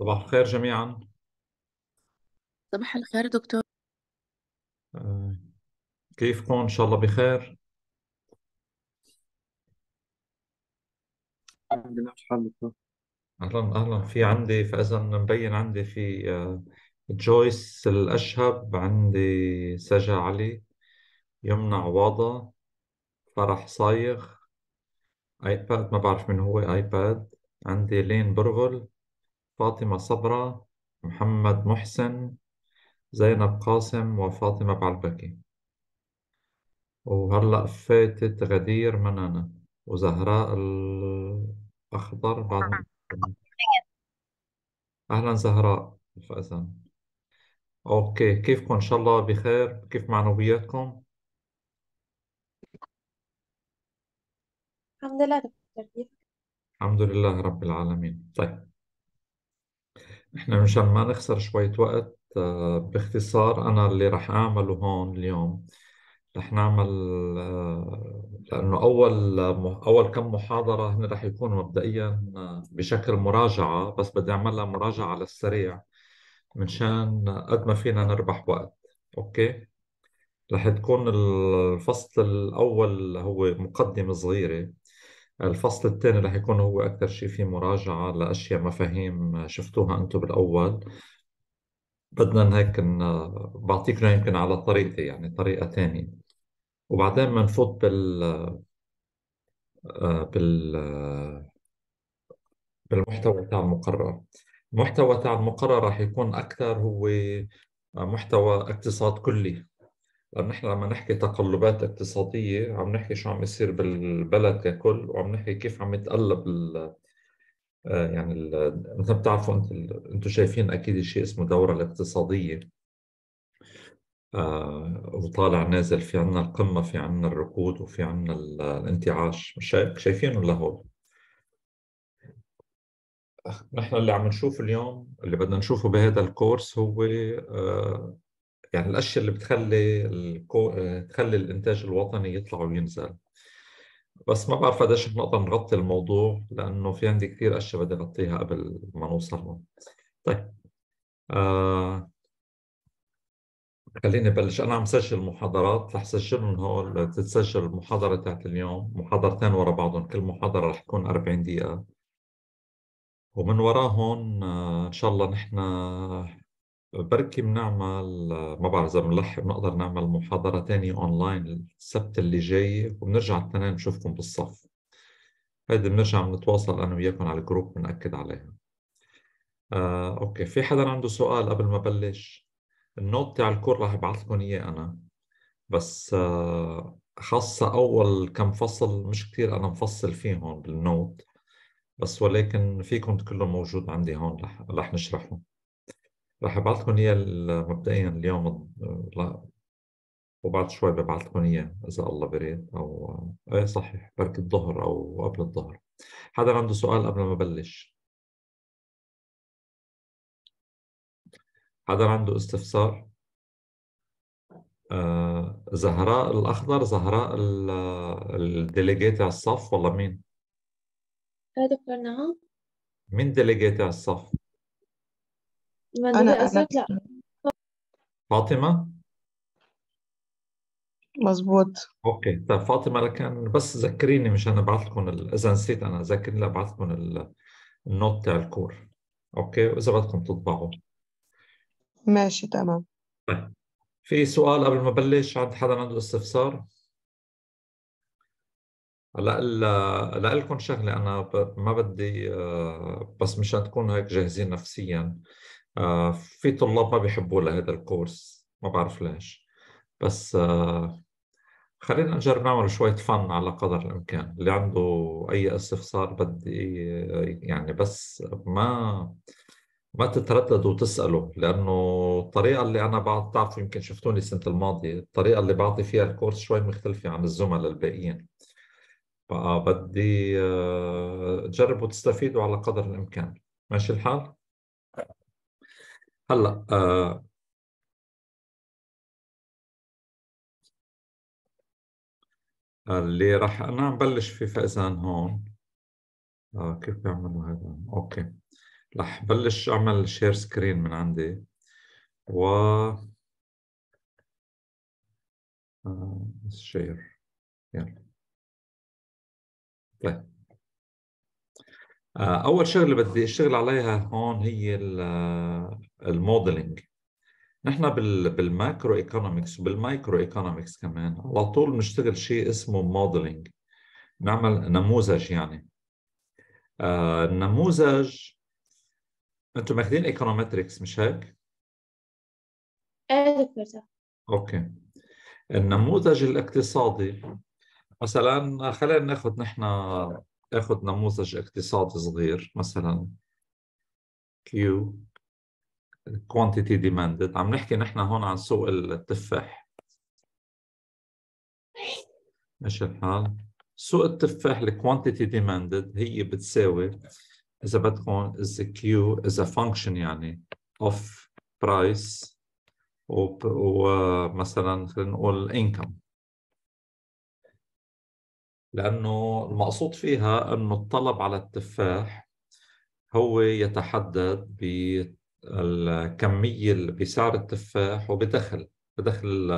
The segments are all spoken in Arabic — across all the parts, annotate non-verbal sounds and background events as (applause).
صباح الخير جميعا صباح الخير دكتور آه، كيفكم إن شاء الله بخير الحمد لله أهلا أهلا في عندي فإذا مبين عندي في آه، جويس الأشهب عندي سجا علي يمنع واضا فرح صايغ آيباد ما بعرف من هو آيباد عندي لين برغل فاطمة صبرا محمد محسن زينب قاسم وفاطمة بعلبكي وهلأ فاتت غدير منانا وزهراء الأخضر بعد أهلا زهراء فأزان أوكي كيفكم إن شاء الله بخير كيف معنوياتكم الحمد لله الحمد لله رب العالمين طيب نحن مشان ما نخسر شوية وقت آه، باختصار أنا اللي رح أعمله هون اليوم رح نعمل آه، لأنه أول آه، أول كم محاضرة هن رح يكونوا مبدئيا بشكل مراجعة بس بدي أعملها مراجعة على السريع منشان قد ما فينا نربح وقت أوكي رح تكون الفصل الأول هو مقدمة صغيرة الفصل الثاني رح يكون هو أكثر شيء فيه مراجعة لأشياء مفاهيم شفتوها أنتم بالأول بدنا هيك بعطيكم يمكن على طريقتي يعني طريقة ثانية وبعدين بنفوت بال آه، بال بالمحتوى تاع المقرر المحتوى تاع المقرر راح يكون أكثر هو محتوى اقتصاد كلي لأن إحنا لما نحكي تقلبات اقتصادية عم نحكي شو عم يصير بالبلد ككل وعم نحكي كيف عم يتقلب ال آه، يعني مثل بتعرفوا انت انتم شايفين اكيد شيء اسمه دوره الاقتصاديه آه وطالع نازل في عنا القمة في عنا الركود وفي عنا الانتعاش مش شايفينه لهول نحن اللي عم نشوفه اليوم اللي بدنا نشوفه بهذا الكورس هو آه يعني الاشياء اللي بتخلي الكو... تخلي الانتاج الوطني يطلع وينزل بس ما بعرف قديش بنقدر نغطي الموضوع لانه في عندي كثير اشياء بدي اغطيها قبل ما نوصل هون طيب آه... خليني ابلش انا عم سجل محاضرات رح سجلهم هول تتسجل المحاضره تاعت اليوم محاضرتين ورا بعضهم كل محاضره رح تكون 40 دقيقه ومن وراهم آه، ان شاء الله نحن بركي بنعمل ما بعرف اذا بنلحق بنقدر نعمل محاضره ثانيه اونلاين السبت اللي جاي وبنرجع التنين نشوفكم بالصف هيدي بنرجع بنتواصل انا وياكم على الجروب بناكد عليها آه، اوكي في حدا عنده سؤال قبل ما بلش النوت تاع الكور راح ابعث لكم اياه انا بس آه خاصة أول كم فصل مش كثير أنا مفصل فيهم بالنوت بس ولكن فيكم كله موجود عندي هون رح, رح نشرحه راح ابعث لكم اياه مبدئيا اليوم لا وبعد شوي ببعث لكم اياه اذا الله بريد او اي صحيح برك الظهر او قبل الظهر حدا عنده سؤال قبل ما بلش حدا عنده استفسار آه زهراء الاخضر زهراء الديليجيت على الصف ولا مين؟ دكتور نعم مين ديليجيت على الصف؟ أنا أنا لأ فاطمة مزبوط اوكي طيب فاطمة لكن بس ذكريني مشان ابعث لكم ال... اذا نسيت انا ذكرني لابعث لكم ال... النوت تاع الكور اوكي واذا بدكم تطبعوا ماشي تمام طيب في سؤال قبل ما بلش عند حدا عنده استفسار هلا لكم شغله انا ب... ما بدي آه، بس مشان تكونوا هيك جاهزين نفسيا آه، في طلاب ما بيحبوا لهذا الكورس ما بعرف ليش بس آه، خلينا نجرب نعمل شوية فن على قدر الإمكان اللي عنده أي استفسار بدي يعني بس ما ما تترددوا وتسألوا لأنه الطريقة اللي أنا بعض تعرفوا يمكن شفتوني السنة الماضية الطريقة اللي بعطي فيها الكورس شوي مختلفة عن الزملاء الباقيين بقى بدي تجربوا آه، تستفيدوا على قدر الإمكان ماشي الحال؟ هلا آه اللي راح انا بلش في فئزان هون آه كيف بيعملوا هذا اوكي راح بلش اعمل شير سكرين من عندي و شير آه، يلا طيب آه، اول شغله بدي اشتغل عليها هون هي آه، الموديلنج نحن بالماكرو ايكونومكس وبالمايكرو ايكونومكس كمان على طول بنشتغل شيء اسمه موديلنج نعمل نموذج يعني آه النموذج انتم ماخذين ايكونومتريكس مش هيك؟ ايه اوكي النموذج الاقتصادي مثلا خلينا ناخذ نحن ناخذ نموذج اقتصادي صغير مثلا كيو كوانتيتي ديماندد عم نحكي نحن هون عن سوق التفاح ماشي الحال سوق التفاح الكوانتيتي ديماندد هي بتساوي اذا بدكم از كيو از فانكشن يعني اوف برايس ومثلا خلينا نقول انكم لانه المقصود فيها انه الطلب على التفاح هو يتحدد بـ الكمية اللي بسعر التفاح وبدخل بدخل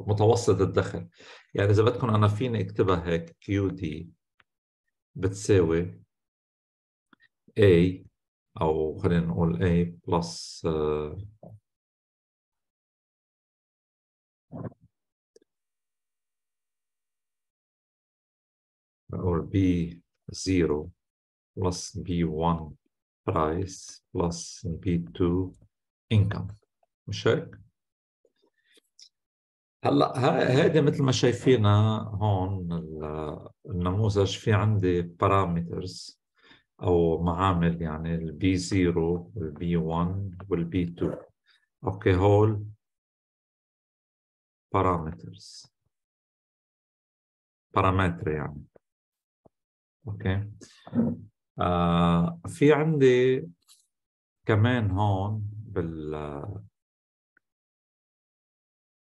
متوسط الدخل يعني إذا بدكم أنا فيني أكتبها هيك كيو دي بتساوي A أو خلينا نقول A بلس or B0 plus B1 price plus b 2 income مش هيك؟ هلا هيدي مثل ما شايفين هون النموذج في عندي بارامترز او معامل يعني البي 0 والبي 1 والبي 2 اوكي هول بارامترز بارامتر يعني اوكي آه في عندي كمان هون بال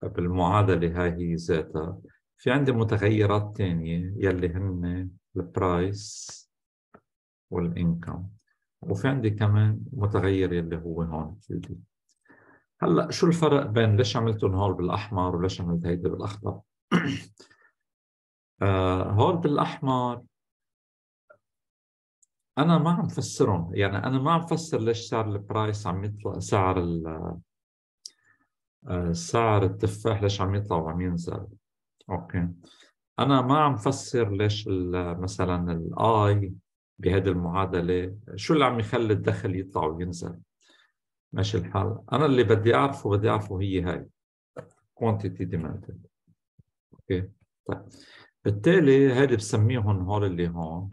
بالمعادلة هاي هي ذاتها في عندي متغيرات تانية يلي هن البرايس والإنكم وفي عندي كمان متغير يلي هو هون QD هلا شو الفرق بين ليش عملتهم هول بالاحمر وليش عملت هيدي بالاخضر؟ (clears throat) آه هول بالاحمر انا ما عم فسرهم يعني انا ما عم فسر ليش سعر البرايس عم يطلع سعر ال آه، سعر التفاح ليش عم يطلع وعم ينزل اوكي انا ما عم فسر ليش مثلا الاي بهذه المعادله شو اللي عم يخلي الدخل يطلع وينزل ماشي الحال انا اللي بدي اعرفه بدي اعرفه هي هاي كوانتيتي ديماند اوكي طيب بالتالي هذه بسميهم هول اللي هون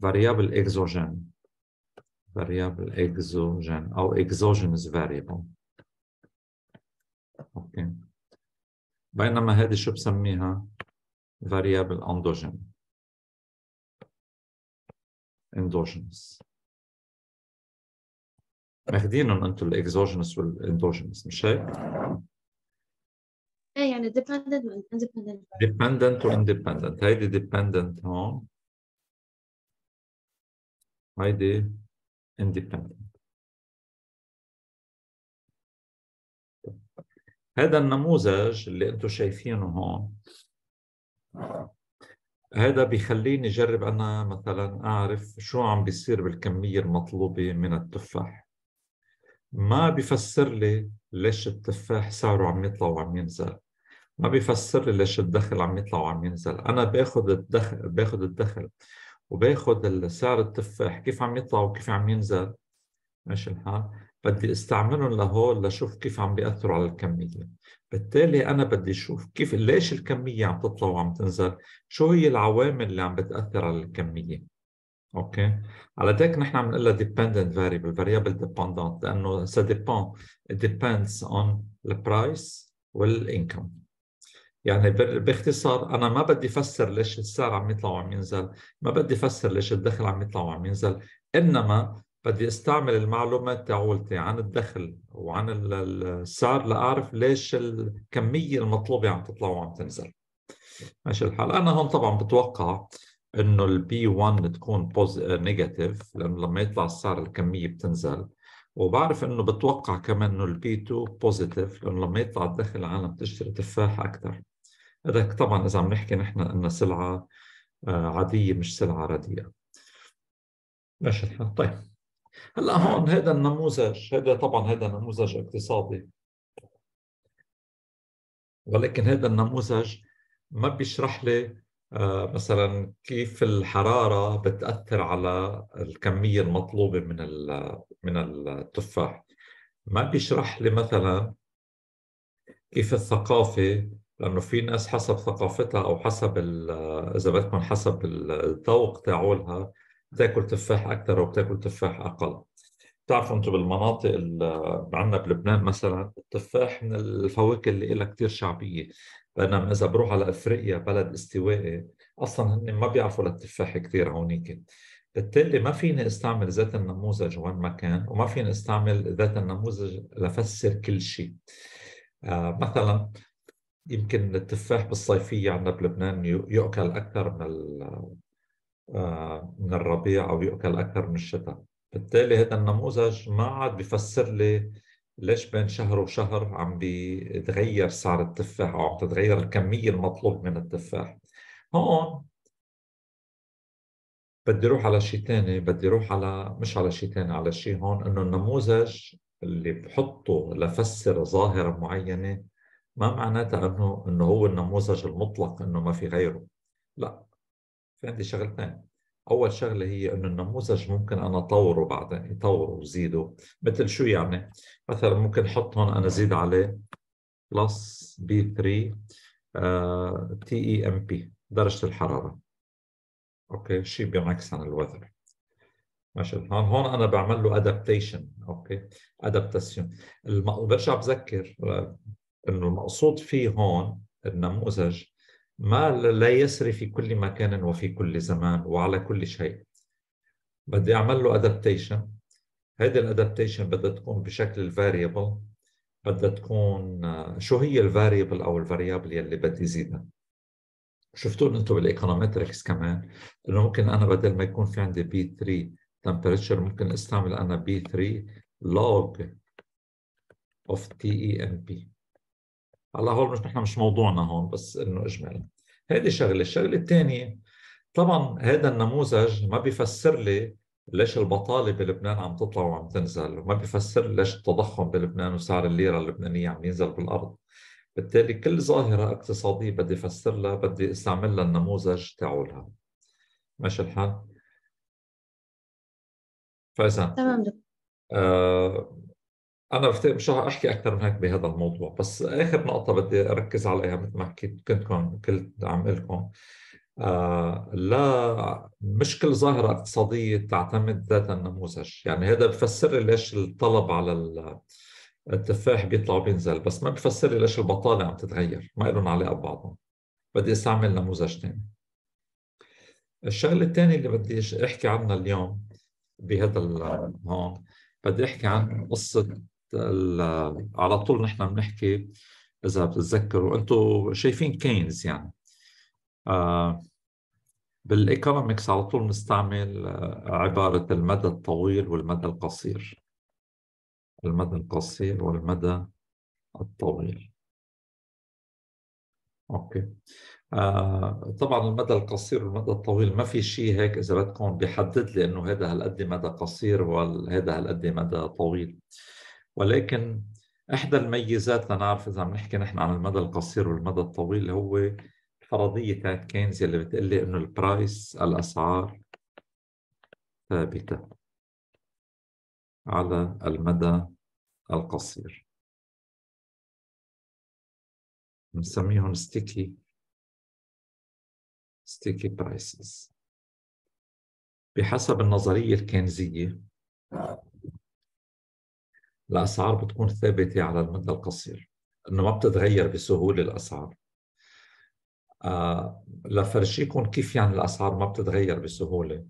variable exogen variable exogen أو exogenous variable أوكي بينما هذه شو بسميها variable endogen endogenous ماخذينهم انتم الاكزوجينس والاندوجينس مش هيك؟ ايه يعني dependent و independent dependent و independent هيدي dependent هون هيدي independent هذا النموذج اللي انتم شايفينه هون هذا بيخليني اجرب انا مثلا اعرف شو عم بيصير بالكميه المطلوبه من التفاح ما بيفسر لي ليش التفاح سعره عم يطلع وعم ينزل ما بيفسر لي ليش الدخل عم يطلع وعم ينزل انا باخذ الدخل باخذ الدخل وباخذ سعر التفاح كيف عم يطلع وكيف عم ينزل ماشي الحال بدي استعملهم لهول لشوف كيف عم بياثروا على الكميه بالتالي انا بدي اشوف كيف ليش الكميه عم تطلع وعم تنزل شو هي العوامل اللي عم بتاثر على الكميه اوكي على ذلك نحن عم نقول ديبندنت dependent variable variable dependent لانه سا depend it depends on the price والانكم يعني باختصار انا ما بدي افسر ليش السعر عم يطلع وعم ينزل ما بدي افسر ليش الدخل عم يطلع وعم ينزل انما بدي استعمل المعلومات تاعولتي عن الدخل وعن السعر لاعرف ليش الكميه المطلوبه عم تطلع وعم تنزل ماشي الحال انا هون طبعا بتوقع انه البي 1 تكون بوز نيجاتيف لانه لما يطلع السعر الكميه بتنزل وبعرف انه بتوقع كمان انه البي 2 بوزيتيف لانه لما يطلع الدخل العالم تشتري تفاح اكثر هذاك طبعا اذا عم نحكي نحن انها سلعه آه، عاديه مش سلعه رديئه ماشي الحال طيب هلا هون هذا النموذج هذا طبعا هذا نموذج اقتصادي ولكن هذا النموذج ما بيشرح لي آه، مثلا كيف الحراره بتاثر على الكميه المطلوبه من من التفاح ما بيشرح لي مثلا كيف الثقافه لانه في ناس حسب ثقافتها او حسب اذا بدكم حسب الذوق تاعولها بتاكل تفاح اكثر او بتاكل تفاح اقل بتعرفوا انتم بالمناطق عندنا بلبنان مثلا التفاح من الفواكه اللي لها كثير شعبيه بينما اذا بروح على افريقيا بلد استوائي اصلا هن ما بيعرفوا للتفاح كثير هونيك بالتالي ما فيني استعمل ذات النموذج وين ما كان وما فيني استعمل ذات النموذج لفسر كل شيء آه مثلا يمكن التفاح بالصيفيه عندنا بلبنان يؤكل اكثر من آه، من الربيع او يؤكل اكثر من الشتاء بالتالي هذا النموذج ما عاد بفسر لي ليش بين شهر وشهر عم بيتغير سعر التفاح او عم تتغير الكميه المطلوب من التفاح هون بدي روح على شيء ثاني بدي روح على مش على شيء ثاني على شيء هون انه النموذج اللي بحطه لفسر ظاهره معينه ما معناتها انه انه هو النموذج المطلق انه ما في غيره لا في عندي شغلتين اول شغله هي انه النموذج ممكن انا اطوره بعدين يطوره وزيده مثل شو يعني مثلا ممكن احط هون انا زيد عليه بلس بي 3 تي اي ام بي درجه الحراره اوكي شيء بينعكس عن الوذر ماشي هون هون انا بعمل له ادابتيشن اوكي ادابتيشن برجع بذكر آه، انه المقصود فيه هون النموذج ما لا يسري في كل مكان وفي كل زمان وعلى كل شيء بدي اعمل له ادابتيشن هذه الادابتيشن بدها تكون بشكل الفاريبل بدها تكون آه، شو هي الفاريبل او الفاريبل يلي بدي زيدها شفتوا انتم بالايكونومتركس كمان انه ممكن انا بدل ما يكون في عندي بي 3 تمبرتشر ممكن استعمل انا بي 3 لوج اوف تي اي ام بي هلا هون مش نحن مش موضوعنا هون بس انه اجمالا هذه شغله الشغله الثانيه طبعا هذا النموذج ما بيفسر لي ليش البطاله بلبنان عم تطلع وعم تنزل وما بيفسر ليش التضخم بلبنان وسعر الليره اللبنانيه عم ينزل بالارض بالتالي كل ظاهره اقتصاديه بدي افسر لها بدي استعمل لها النموذج تاعولها ماشي الحال فاذا تمام دكتور آه، انا مش رح احكي اكثر من هيك بهذا الموضوع بس اخر نقطه بدي اركز عليها مثل ما حكيت كنتكم كنت عم لكم آه لا مش كل ظاهره اقتصاديه تعتمد ذات النموذج يعني هذا بفسر لي ليش الطلب على التفاح بيطلع وبينزل بس ما بفسر لي ليش البطاله عم تتغير ما لهم علاقه ببعضهم بدي استعمل نموذج ثاني الشغله الثانيه اللي بدي احكي عنها اليوم بهذا هون بدي احكي عن قصه على طول نحن بنحكي اذا بتتذكروا انتم شايفين كينز يعني آه بالايكونومكس على طول بنستعمل آه، عباره المدى الطويل والمدى القصير المدى القصير والمدى الطويل اوكي آه طبعا المدى القصير والمدى الطويل ما في شيء هيك اذا بدكم بيحدد لي انه هذا هالقد مدى قصير وهذا هالقد مدى طويل آه ولكن احدى الميزات لنعرف اذا عم نحكي نحن عن المدى القصير والمدى الطويل هو الفرضيه تاعت كينز اللي بتقول لي انه البرايس الاسعار ثابته على المدى القصير نسميهم ستيكي ستيكي برايسز بحسب النظرية الكينزية الاسعار بتكون ثابته على المدى القصير انه ما بتتغير بسهوله الاسعار آه لفرجيكم كيف يعني الاسعار ما بتتغير بسهوله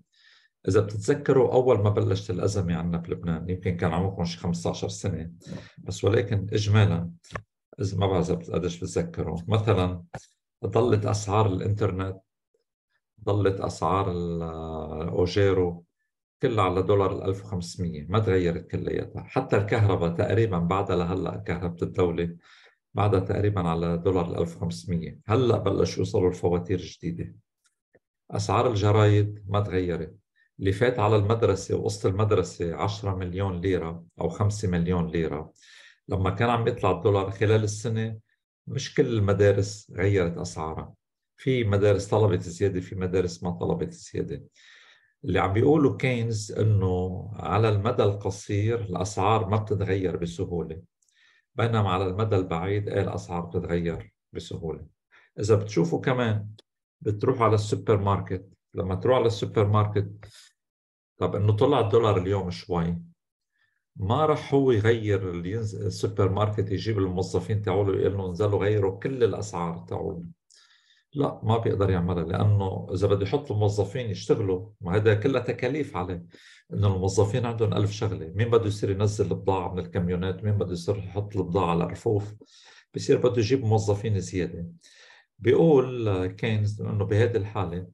اذا بتتذكروا اول ما بلشت الازمه عندنا بلبنان يمكن كان عمركم شي 15 سنه بس ولكن اجمالا اذا ما بعرف قديش بتذكروا مثلا ضلت اسعار الانترنت ضلت اسعار الاوجيرو آه، كلها على دولار ال 1500 ما تغيرت كلياتها حتى الكهرباء تقريبا بعدها لهلا كهرباء الدولة بعدها تقريبا على دولار ال 1500 هلا بلش يوصلوا الفواتير الجديدة أسعار الجرايد ما تغيرت اللي فات على المدرسة وقسط المدرسة 10 مليون ليرة أو 5 مليون ليرة لما كان عم يطلع الدولار خلال السنة مش كل المدارس غيرت أسعارها في مدارس طلبت زيادة في مدارس ما طلبت زيادة اللي عم بيقوله كينز انه على المدى القصير الاسعار ما بتتغير بسهوله بينما على المدى البعيد ايه الاسعار بتتغير بسهوله اذا بتشوفوا كمان بتروح على السوبر ماركت لما تروح على السوبر ماركت طب انه طلع الدولار اليوم شوي ما راح هو يغير السوبر ماركت يجيب الموظفين تاعوله يقول لهم انزلوا غيروا كل الاسعار تاعوله لا ما بيقدر يعملها لانه اذا بده يحط الموظفين يشتغلوا ما هذا كلها تكاليف عليه انه الموظفين عندهم ألف شغله مين بده يصير ينزل البضاعه من الكاميونات مين بده يصير يحط البضاعه على الرفوف بصير بده يجيب موظفين زياده بيقول كينز انه بهذه الحاله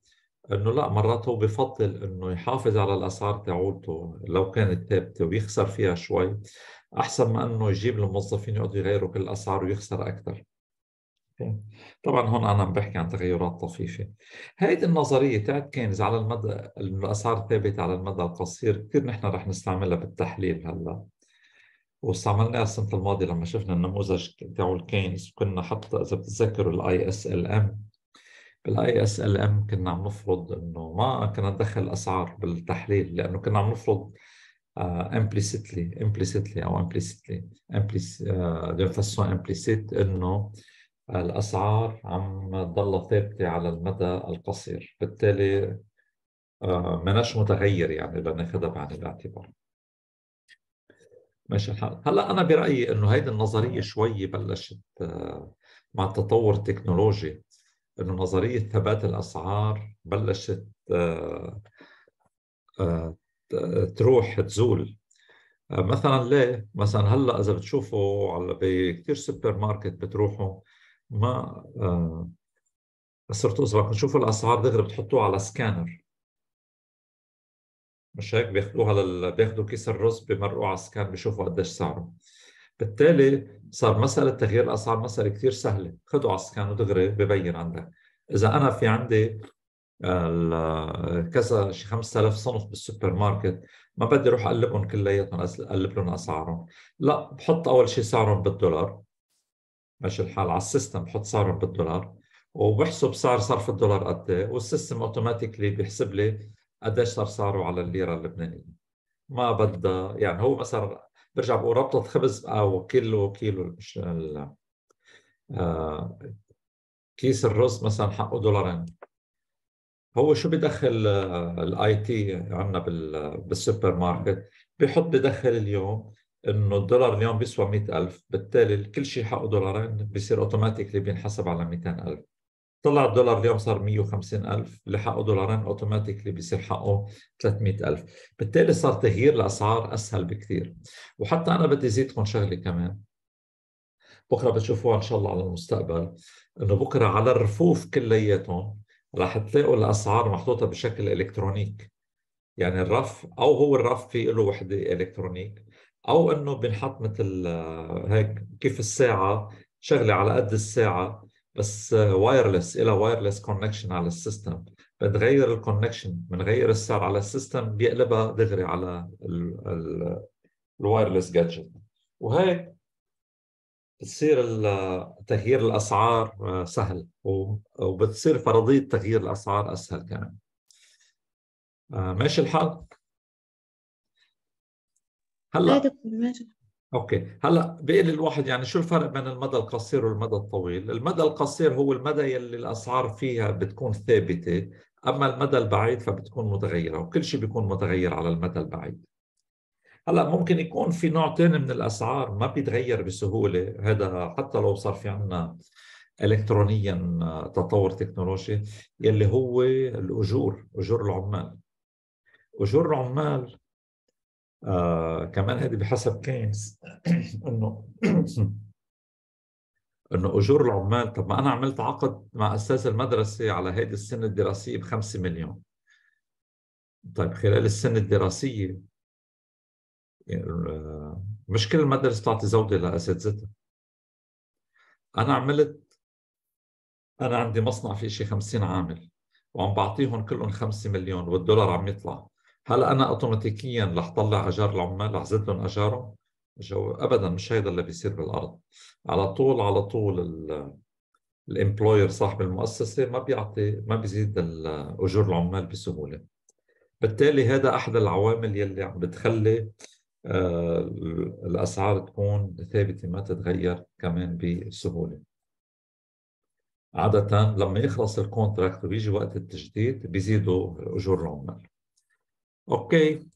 انه لا مرات هو بفضل انه يحافظ على الاسعار تاعولته لو كانت ثابته ويخسر فيها شوي احسن ما انه يجيب الموظفين يقعدوا يغيروا كل الاسعار ويخسر اكثر. طبعا هون أنا عم بحكي عن تغيرات طفيفة هيدي النظرية تاعت كينز على المدى الأسعار ثابته على المدى القصير كثير نحن رح نستعملها بالتحليل هلا واستعملناها السنة الماضية لما شفنا النموذج تاع الكينز كنا حتى إذا بتتذكروا الاي اس ال ام بالاي اس ال ام كنا عم نفرض انه ما كنا ندخل الاسعار بالتحليل لانه كنا عم نفرض امبليسيتلي آه، امبليسيتلي او امبليسيتلي امبليس دو فاسون امبليسيت انه الأسعار عم تضل ثابتة على المدى القصير بالتالي آه، مناش متغير يعني لناخذها بعين الاعتبار ماشي الحال هلا أنا برأيي إنه هيدي النظرية شوي بلشت آه، مع التطور التكنولوجي إنه نظرية ثبات الأسعار بلشت آه، تروح تزول مثلا ليه مثلا هلا اذا بتشوفوا بكثير سوبر ماركت بتروحوا ما صرتوا آه، اذا بدكم تشوفوا الاسعار دغري بتحطوها على سكانر مش هيك بياخذوها لل... بياخذوا كيس الرز بمرقوه على السكان بيشوفوا قديش سعره بالتالي صار مسألة تغيير الأسعار مسألة كثير سهلة خذوا على السكان ودغري ببين عندك إذا أنا في عندي آه، كذا شي 5000 صنف بالسوبر ماركت ما بدي اروح اقلبهم كلياتهم اقلب لهم اسعارهم لا بحط اول شيء سعرهم بالدولار ماشي الحال على السيستم بحط سعرهم بالدولار وبحسب سعر صرف الدولار قد ايه والسيستم اوتوماتيكلي بيحسب لي قديش صار سعره على الليره اللبنانيه ما بدها يعني هو مثلا برجع بقول ربطه خبز او كيلو كيلو مش ال... آه، كيس الرز مثلا حقه دولارين هو شو بدخل الاي آه، تي عندنا بالسوبر ماركت بحط بدخل اليوم انه الدولار اليوم بيسوى 100000 بالتالي كل شيء حقه دولارين بيصير اوتوماتيكلي بينحسب على 200000 طلع الدولار اليوم صار 150000 اللي حقه دولارين اوتوماتيكلي بيصير حقه 300000 بالتالي صار تغيير الاسعار اسهل بكثير وحتى انا بدي زيدكم شغله كمان بكره بتشوفوها ان شاء الله على المستقبل انه بكره على الرفوف كلياتهم رح تلاقوا الاسعار محطوطه بشكل الكترونيك يعني الرف او هو الرف في له وحده الكترونيك او انه بنحط مثل آه، هيك كيف الساعه شغله على قد الساعه بس وايرلس إلى وايرلس كونكشن على السيستم بتغير الكونكشن بنغير السعر على السيستم بيقلبها دغري على الوايرلس جادجت وهيك بتصير آه، تغيير الاسعار آه، سهل وبتصير فرضيه تغيير الاسعار اسهل كمان ماشي الحال هلا اوكي هلا بيقول الواحد يعني شو الفرق بين المدى القصير والمدى الطويل المدى القصير هو المدى يلي الاسعار فيها بتكون ثابته اما المدى البعيد فبتكون متغيره وكل شيء بيكون متغير على المدى البعيد هلا ممكن يكون في نوع ثاني من الاسعار ما بيتغير بسهوله هذا حتى لو صار في عندنا الكترونيا تطور تكنولوجي يلي هو الاجور اجور العمال اجور العمال آه كمان هذه بحسب كينز (clears throat) انه (clears throat) انه اجور العمال طب ما انا عملت عقد مع استاذ المدرسه على هيدي السنه الدراسيه ب 5 مليون طيب خلال السنه الدراسيه آه، مش كل المدرسه بتعطي زوده لاساتذتها انا عملت انا عندي مصنع في شيء 50 عامل وعم بعطيهم كلهم 5 مليون والدولار عم يطلع هل انا اوتوماتيكيا رح طلع اجار العمال رح زدهم لهم اجارهم؟ جو ابدا مش هيدا اللي بيصير بالارض على طول على طول الامبلوير صاحب المؤسسه ما بيعطي ما بيزيد اجور العمال بسهوله بالتالي هذا احد العوامل يلي عم بتخلي آه، الاسعار تكون ثابته ما تتغير كمان بسهوله عادة لما يخلص الكونتراكت ويجي وقت التجديد بيزيدوا اجور العمال اوكي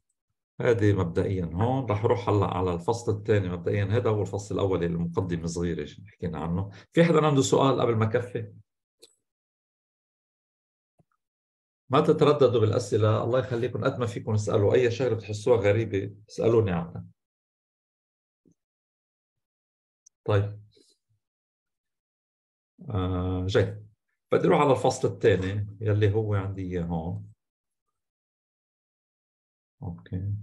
هذه مبدئيا هون رح اروح هلا على الفصل الثاني مبدئيا هذا هو الفصل الاول المقدمه صغيره اللي حكينا عنه في حدا عنده سؤال قبل ما كفي ما تترددوا بالاسئله الله يخليكم قد ما فيكم اسالوا اي شغله بتحسوها غريبه اسالوني عنها طيب آه جاي بدي اروح على الفصل الثاني يلي هو عندي اياه هون اوكي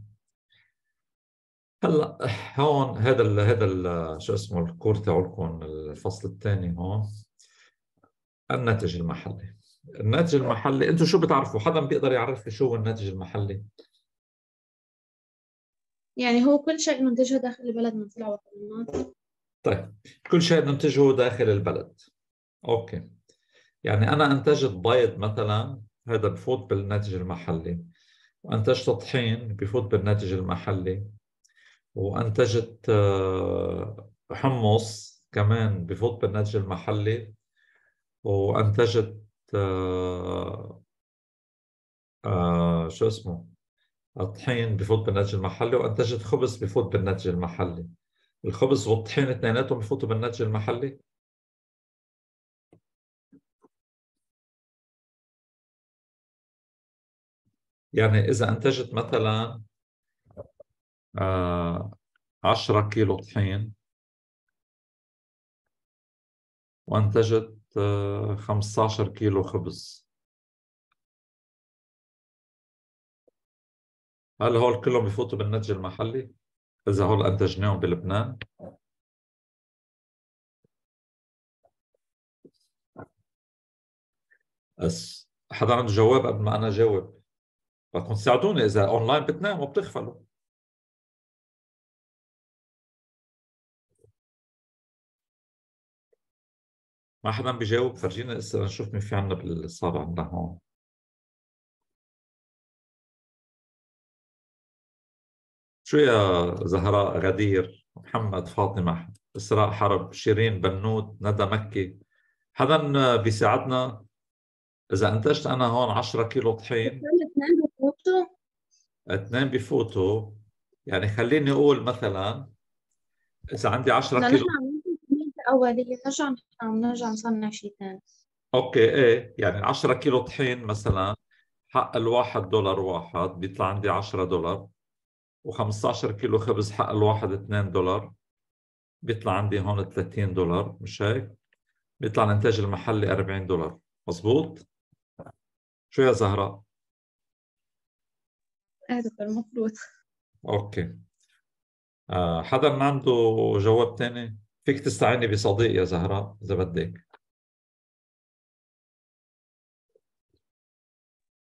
هلا هون هذا الـ هذا الـ شو اسمه الكور تاعولكم الفصل الثاني هون الناتج المحلي الناتج المحلي انتم شو بتعرفوا حدا بيقدر يعرف لي شو هو الناتج المحلي يعني هو كل شيء ننتجه داخل البلد من سلع وخدمات طيب كل شيء ننتجه داخل البلد اوكي يعني انا انتجت بيض مثلا هذا بفوت بالناتج المحلي وانتجت طحين بفوت بالناتج المحلي وانتجت آه، حمص كمان بفوت بالناتج المحلي وانتجت آه، آه، شو اسمه الطحين بفوت بالناتج المحلي وانتجت خبز بفوت بالناتج المحلي الخبز والطحين اثنيناتهم بفوتوا بالناتج المحلي يعني إذا أنتجت مثلا 10 آه، كيلو طحين وأنتجت 15 آه، كيلو خبز هل هول كلهم بفوتوا بالنتج المحلي؟ إذا هول أنتجناهم بلبنان بس حدا عنده جواب قبل ما أنا جاوب بدكم تساعدوني اذا اونلاين بتنام وبتغفلوا ما حدا بيجاوب فرجينا هسه نشوف مين في عندنا اللي عندنا هون شو يا زهراء غدير محمد فاطمة إسراء حرب شيرين بنوت ندى مكي حدا بيساعدنا إذا أنتجت أنا هون 10 كيلو طحين بفوتوا اثنين بفوتوا يعني خليني اقول مثلا اذا عندي 10 كيلو اوليه نرجع نرجع نصنع شيء ثاني اوكي ايه يعني 10 كيلو طحين مثلا حق الواحد دولار واحد بيطلع عندي 10 دولار و15 كيلو خبز حق الواحد 2 دولار بيطلع عندي هون 30 دولار مش هيك؟ بيطلع الانتاج المحلي 40 دولار مزبوط شو يا زهراء؟ أهدف المفروض أوكي آه، حدا ما عنده جواب تاني فيك تستعيني بصديق يا زهراء إذا بدك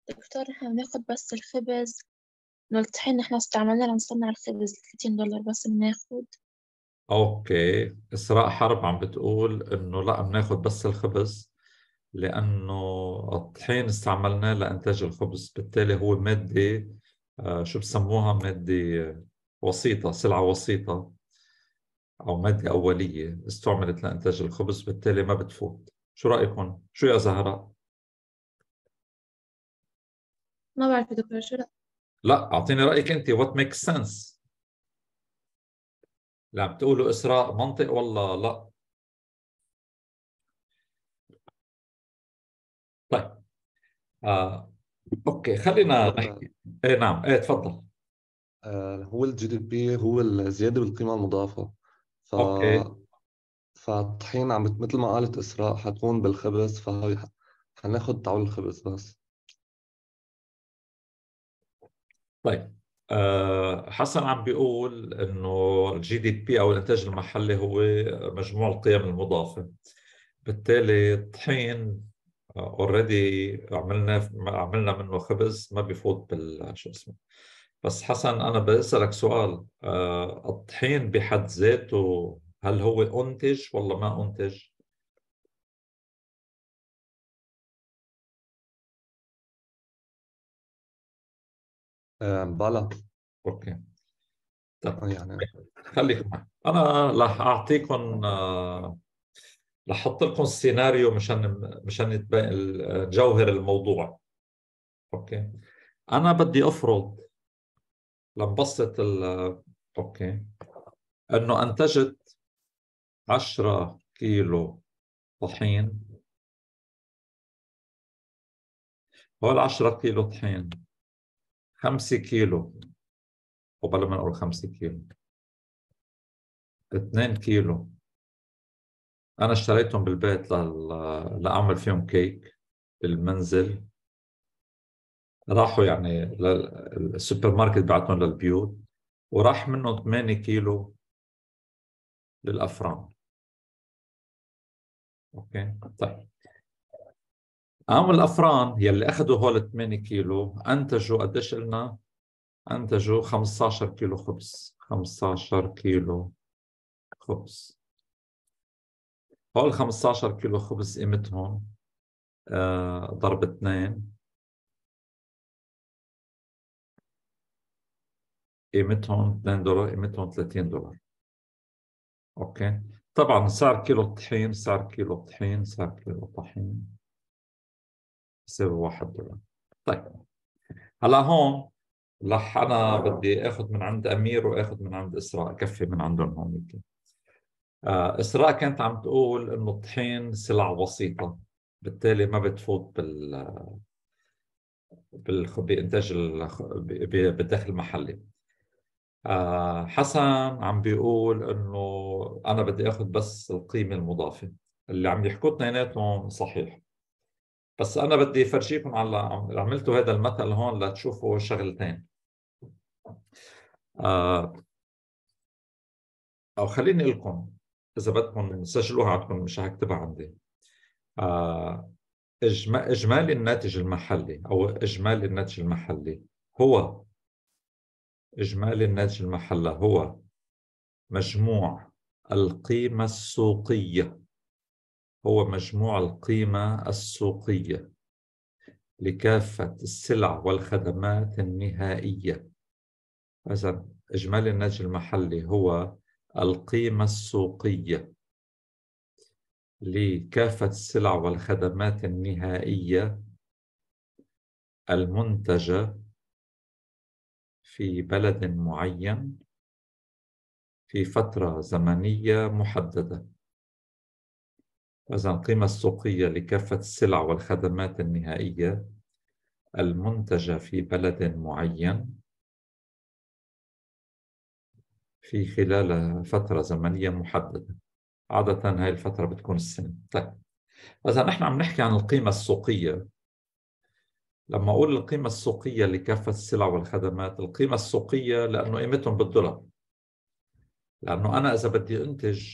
دكتور احنا بناخد بس الخبز من الطحين احنا استعملنا لنصنع الخبز 30 دولار بس بناخد اوكي اسراء حرب عم بتقول انه لا بناخد بس الخبز لانه الطحين استعملناه لانتاج الخبز بالتالي هو ماده آه، شو بسموها ماده وسيطه سلعه وسيطه او ماده اوليه استعملت لانتاج الخبز بالتالي ما بتفوت شو رايكم شو يا زهراء ما بعرف دكتور شو رأيك؟ لا اعطيني رايك انت what makes sense اللي عم اسراء منطق ولا لا طيب آه اوكي خلينا نحكي ايه نعم ايه تفضل آه، هو الجي دي بي هو الزياده بالقيمه المضافه ف اوكي فالطحين عم مثل ما قالت اسراء حتكون بالخبز فهي حناخذ تعول الخبز بس طيب أه حسن عم بيقول انه الجي دي بي او الانتاج المحلي هو مجموع القيم المضافه بالتالي الطحين اوريدي عملنا عملنا منه خبز ما بيفوت بال شو اسمه بس حسن انا بدي اسالك سؤال آه، الطحين بحد ذاته هل هو انتج ولا ما انتج؟ آه، بلا اوكي طيب آه، يعني خليك معي انا رح اعطيكم لحط لكم السيناريو مشان مشان جوهر الموضوع اوكي انا بدي افرض لنبسط ال اوكي انه انتجت 10 كيلو طحين هول 10 كيلو طحين 5 كيلو وبلا ما نقول 5 كيلو 2 كيلو انا اشتريتهم بالبيت لل... لاعمل فيهم كيك بالمنزل راحوا يعني السوبر ماركت بعتهم للبيوت وراح منه 8 كيلو للافران اوكي طيب قاموا الافران يلي اخذوا هول 8 كيلو انتجوا قديش قلنا؟ انتجوا 15 كيلو خبز 15 كيلو خبز هول 15 كيلو خبز قيمتهم آه، ضرب اثنين قيمتهم 2 دولار قيمتهم 30 دولار اوكي طبعا سعر كيلو الطحين سعر كيلو الطحين سعر كيلو الطحين بيساوي 1 دولار طيب هلا هون رح انا آه. بدي اخذ من عند امير واخذ من عند اسراء كفي من عندهم هون يمكن آه، اسراء كانت عم تقول انه الطحين سلع بسيطه بالتالي ما بتفوت بال بانتاج بالدخل المحلي آه، حسن عم بيقول انه انا بدي اخذ بس القيمه المضافه اللي عم يحكوا اثنيناتهم صحيح بس انا بدي افرجيكم على عملتوا هذا المثل هون لتشوفوا شغلتين آه، او خليني اقول لكم اذا بدكم سجلوها عندكم مش هكتبها عندي آه، اجمالي الناتج المحلي او اجمالي الناتج المحلي هو اجمالي الناتج المحلي هو مجموع القيمة السوقية هو مجموع القيمة السوقية لكافة السلع والخدمات النهائية إذا إجمالي الناتج المحلي هو القيمة السوقية لكافة السلع والخدمات النهائية المنتجة في بلد معين في فترة زمنية محددة إذا القيمة السوقية لكافة السلع والخدمات النهائية المنتجة في بلد معين في خلال فترة زمنية محددة عادة هاي الفترة بتكون السنة طيب إذا نحن عم نحكي عن القيمة السوقية لما أقول القيمة السوقية لكافة السلع والخدمات القيمة السوقية لأنه قيمتهم بالدولار لأنه أنا إذا بدي أنتج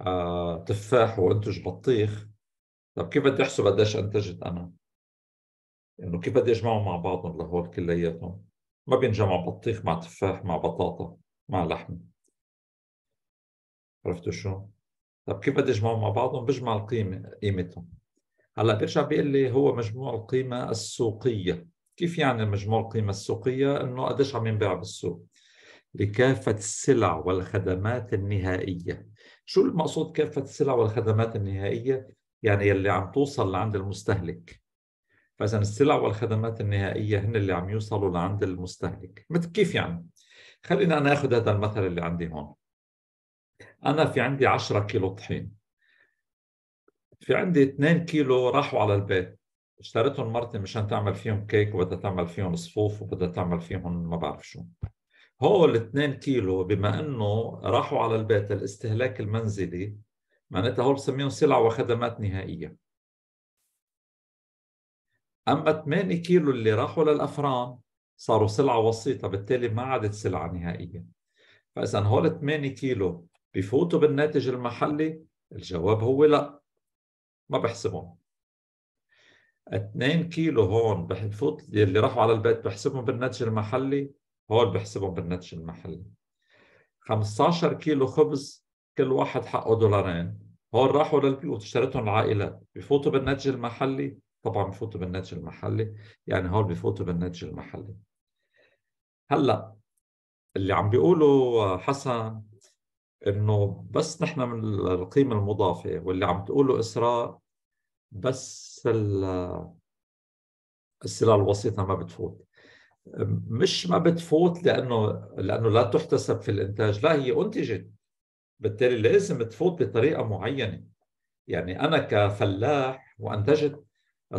آه، تفاح وأنتج بطيخ طب كيف بدي أحسب قديش أنتجت أنا؟ إنه كيف بدي أجمعهم مع بعضهم لهول كلياتهم؟ ما بينجمع بطيخ مع تفاح مع بطاطا مع اللحمه عرفتوا شو؟ طب كيف بدي اجمعهم مع بعضهم؟ بجمع القيمه قيمتهم هلا بيرجع بيقول لي هو مجموع القيمه السوقيه كيف يعني مجموع القيمه السوقيه؟ انه قديش عم ينباع بالسوق لكافة السلع والخدمات النهائية شو المقصود كافة السلع والخدمات النهائية؟ يعني يلي عم توصل لعند المستهلك فإذا السلع والخدمات النهائية هن اللي عم يوصلوا لعند المستهلك مثل كيف يعني؟ خلينا ناخذ هذا المثل اللي عندي هون انا في عندي 10 كيلو طحين في عندي 2 كيلو راحوا على البيت اشتريتهم مرتي مشان تعمل فيهم كيك وبدها تعمل فيهم صفوف وبدها تعمل فيهم ما بعرف شو هول 2 كيلو بما انه راحوا على البيت الاستهلاك المنزلي معناتها هول بسميهم سلع وخدمات نهائيه اما 8 كيلو اللي راحوا للافران صاروا سلعة وسيطة بالتالي ما عادت سلعة نهائيا فإذا هول 8 كيلو بفوتوا بالناتج المحلي الجواب هو لا ما بحسبهم 2 كيلو هون بفوت اللي راحوا على البيت بحسبهم بالناتج المحلي هول بحسبهم بالناتج المحلي 15 كيلو خبز كل واحد حقه دولارين هول راحوا للبيوت اشترتهم العائلات بفوتوا بالناتج المحلي طبعا بفوتوا بالناتج المحلي يعني هول بفوتوا بالناتج المحلي هلا اللي عم بيقوله حسن انه بس نحن من القيمه المضافه واللي عم تقوله اسراء بس السلع الوسيطه ما بتفوت مش ما بتفوت لانه لانه لا تحتسب في الانتاج لا هي انتجت بالتالي لازم تفوت بطريقه معينه يعني انا كفلاح وانتجت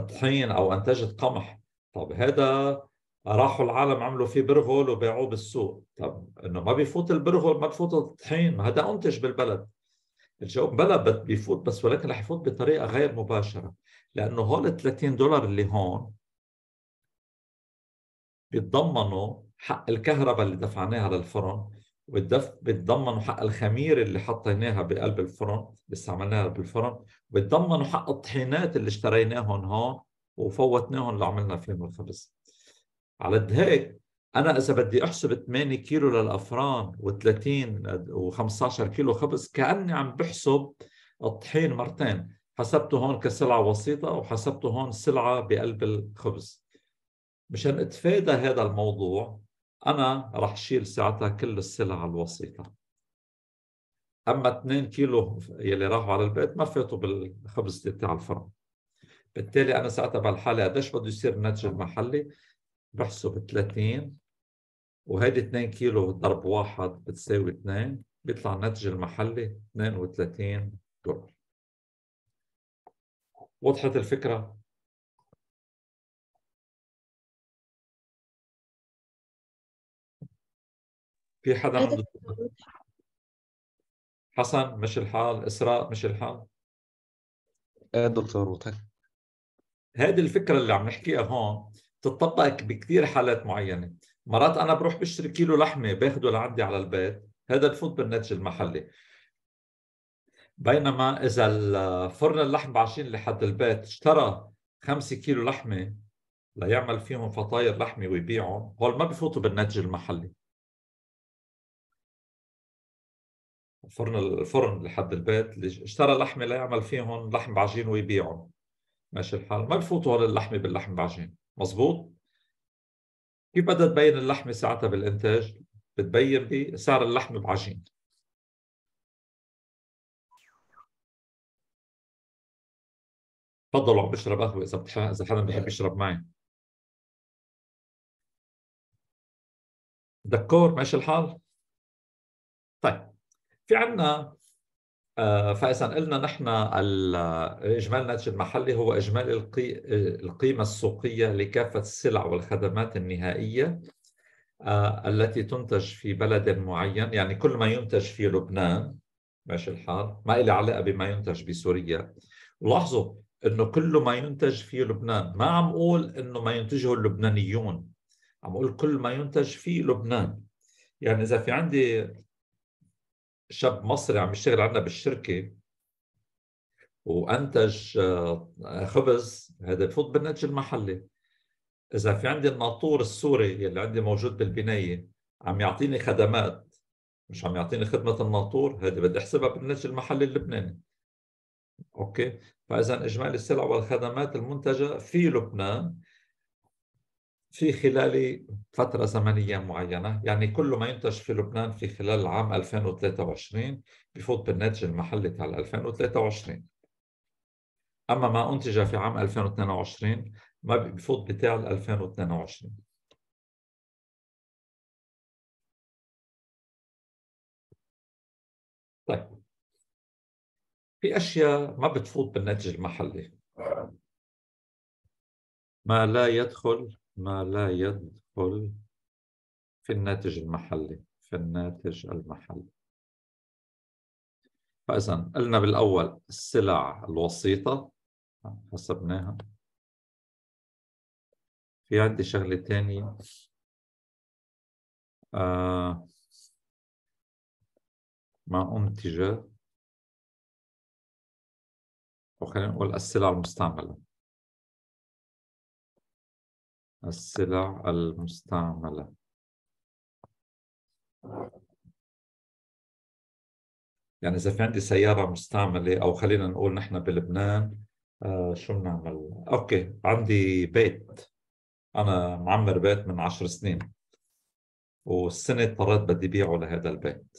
طحين او انتجت قمح طب هذا راحوا العالم عملوا فيه برغل وباعوه بالسوق طب انه ما بيفوت البرغل ما بفوت الطحين ما هذا انتج بالبلد الجواب بلا بيفوت بس ولكن رح يفوت بطريقه غير مباشره لانه هول 30 دولار اللي هون بيتضمنوا حق الكهرباء اللي دفعناها للفرن بتضمنوا حق الخمير اللي حطيناها بقلب الفرن اللي استعملناها بالفرن بيتضمنوا حق الطحينات اللي اشتريناهم هون وفوتناهم اللي عملنا فيهم الخبز على قد هيك انا اذا بدي احسب 8 كيلو للافران و30 و15 كيلو خبز كاني عم بحسب الطحين مرتين حسبته هون كسلعه وسيطه وحسبته هون سلعه بقلب الخبز مشان اتفادى هذا الموضوع انا رح شيل ساعتها كل السلع الوسيطه اما 2 كيلو يلي راحوا على البيت ما فاتوا بالخبز تاع الفرن بالتالي انا ساعتها بهالحاله قديش بده يصير الناتج المحلي بحسب 30 وهيدي 2 كيلو ضرب واحد بتساوي 2 بيطلع الناتج المحلي 32 دولار وضحت الفكرة؟ في حدا عنده حسن مش الحال إسراء مش الحال ايه دكتور وضحت هذه الفكرة اللي عم نحكيها هون بتطبق بكثير حالات معينه مرات انا بروح بشتري كيلو لحمه باخده لعندي على البيت هذا بفوت بالناتج المحلي بينما اذا فرن اللحم بعشرين لحد البيت اشترى خمسة كيلو لحمه ليعمل فيهم فطاير لحمه ويبيعهم هول ما بفوتوا بالناتج المحلي فرن الفرن لحد البيت اللي اشترى لحمه ليعمل فيهم لحم بعجين ويبيعهم ماشي الحال ما بفوتوا هول اللحمه باللحم بعجين مظبوط كيف بدها تبين اللحمه ساعتها بالانتاج بتبين بسعر اللحمه بعجين تفضلوا عم بشرب قهوه اذا بتح... اذا حدا بحب يشرب معي دكور ماشي الحال طيب في عندنا آه، فاذا قلنا نحن اجمالي الناتج المحلي هو اجمالي القي... القيمه السوقيه لكافه السلع والخدمات النهائيه آه، التي تنتج في بلد معين يعني كل ما ينتج في لبنان ماشي الحال ما إلي علاقه بما ينتج بسوريا لاحظوا انه كل ما ينتج في لبنان ما عم اقول انه ما ينتجه اللبنانيون عم اقول كل ما ينتج في لبنان يعني اذا في عندي شاب مصري عم يشتغل عندنا بالشركه وانتج آه، خبز هذا بفوت بالنتج المحلي اذا في عندي الناطور السوري اللي عندي موجود بالبنايه عم يعطيني خدمات مش عم يعطيني خدمه الناطور هذه بدي احسبها بالنتج المحلي اللبناني اوكي فاذا اجمالي السلع والخدمات المنتجه في لبنان في خلال فترة زمنية معينة يعني كل ما ينتج في لبنان في خلال عام 2023 بفوت بالناتج المحلي تاع 2023 أما ما أنتج في عام 2022 ما بفوت بتاع 2022 طيب في أشياء ما بتفوت بالناتج المحلي ما لا يدخل ما لا يدخل في الناتج المحلي في الناتج المحلي فإذا قلنا بالأول السلع الوسيطة حسبناها في عندي شغلة تانية آه ما أنتج وخلينا نقول السلع المستعملة السلع المستعملة يعني إذا في عندي سيارة مستعملة أو خلينا نقول نحن بلبنان آه شو بنعمل؟ أوكي عندي بيت أنا معمر بيت من عشر سنين والسنة اضطريت بدي بيعه لهذا البيت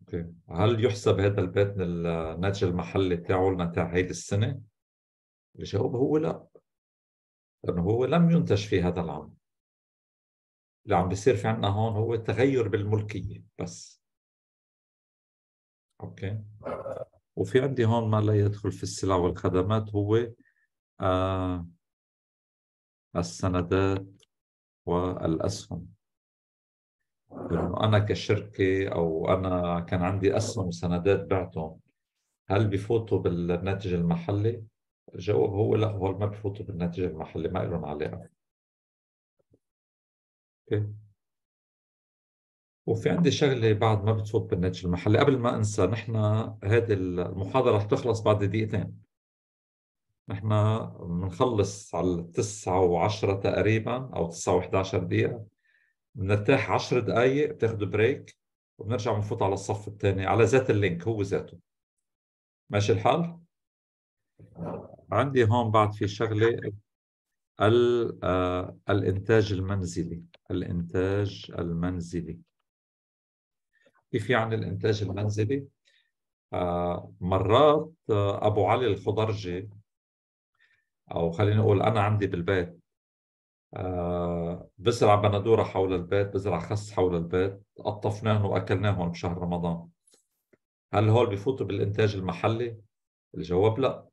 اوكي هل يحسب هذا البيت الناتج المحلي تاعه لنا تاع هيدي السنه؟ الجواب هو لا لأنه هو لم ينتج في هذا العام اللي عم بيصير في عنا هون هو تغير بالملكية بس أوكي وفي عندي هون ما لا يدخل في السلع والخدمات هو آه السندات والأسهم لأنه أنا كشركة أو أنا كان عندي أسهم وسندات بعتهم هل بفوتوا بالناتج المحلي؟ الجواب هو لا هو ما بفوتوا بالناتج المحلي ما لهم علاقه اوكي وفي عندي شغله بعد ما بتفوت بالناتج المحلي قبل ما انسى نحن هذه المحاضره رح تخلص بعد دقيقتين نحن بنخلص علي 9 التسعة و10 تقريبا او 9 و11 دقيقه بنرتاح 10 دقائق بتاخذوا بريك وبنرجع بنفوت على الصف الثاني على ذات اللينك هو ذاته ماشي الحال؟ عندي هون بعد في شغله ال آه، الانتاج المنزلي الانتاج المنزلي كيف يعني الانتاج المنزلي آه، مرات آه، ابو علي الخضرجي او خليني اقول انا عندي بالبيت بزرع بندوره حول البيت بزرع خس حول البيت قطفناهم واكلناهم بشهر رمضان هل هول بفوتوا بالانتاج المحلي الجواب لا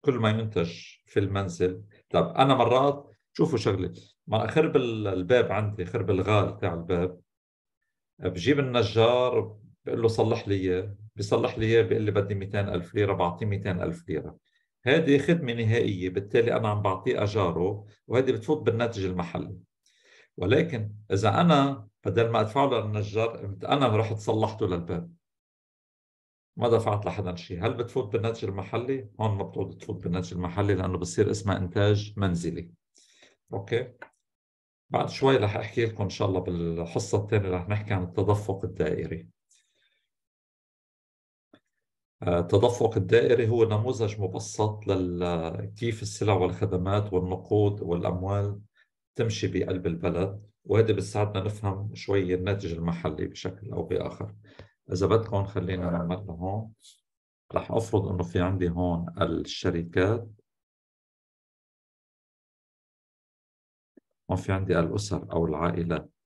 كل ما ينتج في المنزل طب انا مرات شوفوا شغله ما اخرب الباب عندي خرب الغال تاع الباب بجيب النجار بقول له صلح لي اياه بيصلح لي اياه بيقول لي بدي 200000 ليره بعطيه 200000 ليره هذه خدمه نهائيه بالتالي انا عم بعطيه اجاره وهذه بتفوت بالناتج المحلي ولكن اذا انا بدل ما ادفع له للنجار انا رحت صلحته للباب ما دفعت لحدا شيء هل بتفوت بالنتج المحلي هون ما بتفوت تفوت بالنتج المحلي لانه بصير اسمها انتاج منزلي اوكي بعد شوي رح احكي لكم ان شاء الله بالحصه الثانيه رح نحكي عن التدفق الدائري آه، التدفق الدائري هو نموذج مبسط لكيف السلع والخدمات والنقود والاموال تمشي بقلب البلد وهذا بيساعدنا نفهم شوي الناتج المحلي بشكل او باخر إذا بدكم خلينا نعملها هون رح أفرض إنه في عندي هون الشركات هون في عندي الأسر أو العائلات